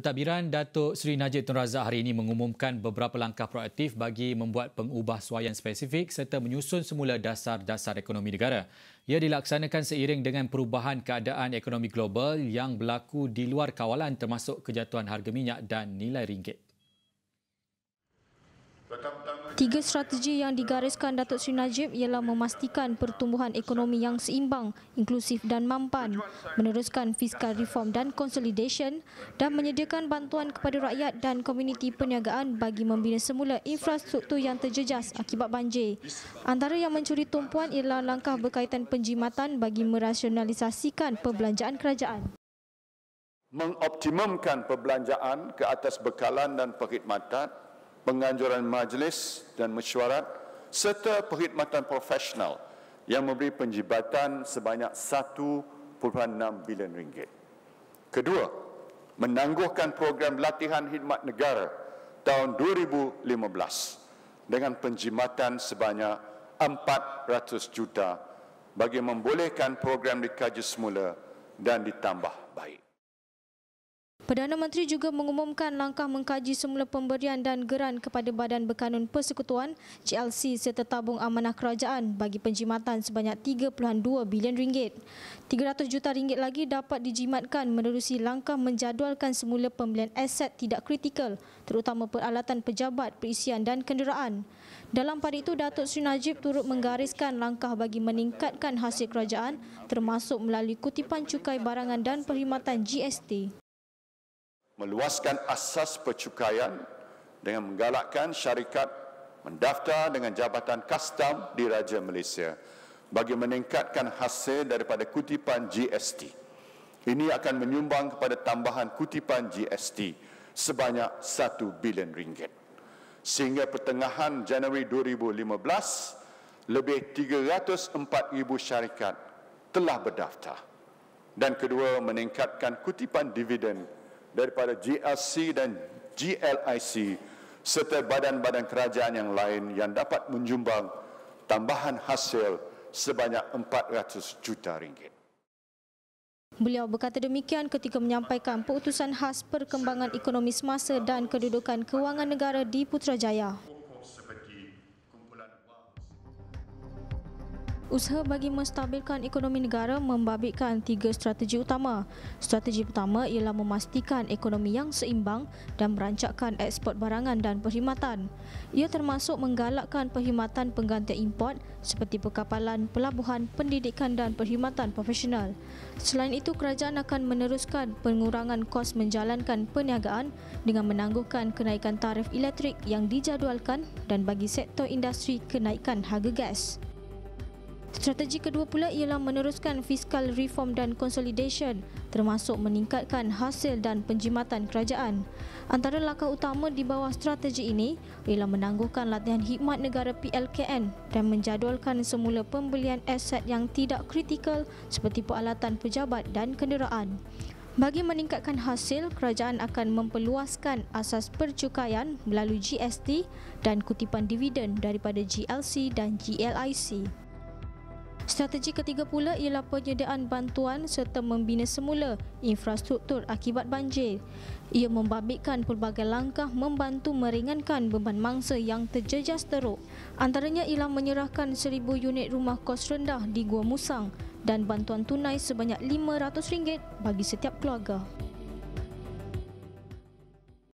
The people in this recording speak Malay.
Pentadbiran Datuk Seri Najib Tun Razak hari ini mengumumkan beberapa langkah proaktif bagi membuat pengubahsuaian spesifik serta menyusun semula dasar-dasar ekonomi negara. Ia dilaksanakan seiring dengan perubahan keadaan ekonomi global yang berlaku di luar kawalan termasuk kejatuhan harga minyak dan nilai ringgit. Tetap-tetap Tiga strategi yang digariskan Datuk Seri Najib ialah memastikan pertumbuhan ekonomi yang seimbang, inklusif dan mampan, meneruskan fiskal reform dan consolidation dan menyediakan bantuan kepada rakyat dan komuniti perniagaan bagi membina semula infrastruktur yang terjejas akibat banjir. Antara yang mencuri tumpuan ialah langkah berkaitan penjimatan bagi merasionalisasikan perbelanjaan kerajaan. Mengoptimumkan perbelanjaan ke atas bekalan dan perkhidmatan penganjuran majlis dan mesyuarat serta perkhidmatan profesional yang memberi penjibatan sebanyak 1.6 bilion ringgit. Kedua, menangguhkan program latihan khidmat negara tahun 2015 dengan penjimatan sebanyak 400 juta bagi membolehkan program dikaji semula dan ditambah baik. Perdana Menteri juga mengumumkan langkah mengkaji semula pemberian dan geran kepada Badan Berkanun Persekutuan (CLC) serta Tabung Amanah Kerajaan bagi penjimatan sebanyak 3.2 bilion ringgit. 300 juta ringgit lagi dapat dijimatkan menerusi langkah menjadualkan semula pembelian aset tidak kritikal terutama peralatan pejabat, perisian dan kenderaan. Dalam pada itu, Datuk Sri Najib turut menggariskan langkah bagi meningkatkan hasil kerajaan termasuk melalui kutipan cukai barangan dan perkhidmatan GST meluaskan asas percukaian dengan menggalakkan syarikat mendaftar dengan jabatan kastam di Raja Malaysia bagi meningkatkan hasil daripada kutipan GST. Ini akan menyumbang kepada tambahan kutipan GST sebanyak 1 bilion ringgit. Sehingga pertengahan Januari 2015, lebih 304,000 syarikat telah berdaftar dan kedua meningkatkan kutipan dividen daripada GRC dan GLIC serta badan-badan kerajaan yang lain yang dapat menjumbang tambahan hasil sebanyak 400 juta ringgit. Beliau berkata demikian ketika menyampaikan putusan khas perkembangan ekonomi semasa dan kedudukan kewangan negara di Putrajaya. Usaha bagi menstabilkan ekonomi negara membabitkan tiga strategi utama. Strategi pertama ialah memastikan ekonomi yang seimbang dan merancakkan ekspor barangan dan perkhidmatan. Ia termasuk menggalakkan perkhidmatan pengganti import seperti perkapalan, pelabuhan, pendidikan dan perkhidmatan profesional. Selain itu, kerajaan akan meneruskan pengurangan kos menjalankan perniagaan dengan menangguhkan kenaikan tarif elektrik yang dijadualkan dan bagi sektor industri kenaikan harga gas. Strategi kedua pula ialah meneruskan fiskal reform dan consolidation termasuk meningkatkan hasil dan penjimatan kerajaan. Antara langkah utama di bawah strategi ini ialah menangguhkan latihan hikmat negara PLKN dan menjadualkan semula pembelian aset yang tidak kritikal seperti peralatan pejabat dan kenderaan. Bagi meningkatkan hasil, kerajaan akan memperluaskan asas percukaian melalui GST dan kutipan dividen daripada GLC dan GLIC. Strategi ketiga pula ialah penyediaan bantuan serta membina semula infrastruktur akibat banjir. Ia membabitkan pelbagai langkah membantu meringankan beban mangsa yang terjejas teruk. Antaranya ialah menyerahkan seribu unit rumah kos rendah di Gua Musang dan bantuan tunai sebanyak RM500 bagi setiap keluarga.